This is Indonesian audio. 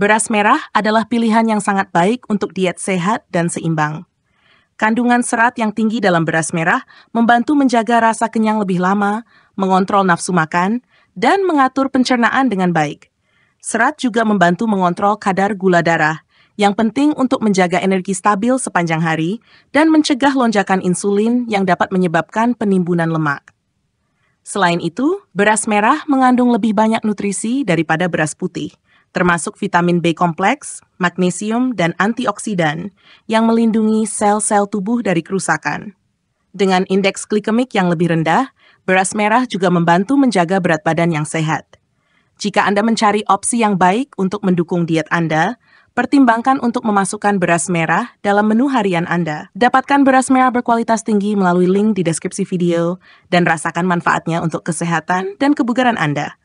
Beras merah adalah pilihan yang sangat baik untuk diet sehat dan seimbang. Kandungan serat yang tinggi dalam beras merah membantu menjaga rasa kenyang lebih lama, mengontrol nafsu makan, dan mengatur pencernaan dengan baik. Serat juga membantu mengontrol kadar gula darah, yang penting untuk menjaga energi stabil sepanjang hari dan mencegah lonjakan insulin yang dapat menyebabkan penimbunan lemak. Selain itu, beras merah mengandung lebih banyak nutrisi daripada beras putih – termasuk vitamin B kompleks, magnesium, dan antioksidan yang melindungi sel-sel tubuh dari kerusakan. Dengan indeks glikemik yang lebih rendah, beras merah juga membantu menjaga berat badan yang sehat. Jika Anda mencari opsi yang baik untuk mendukung diet Anda, pertimbangkan untuk memasukkan beras merah dalam menu harian Anda. Dapatkan beras merah berkualitas tinggi melalui link di deskripsi video dan rasakan manfaatnya untuk kesehatan dan kebugaran Anda.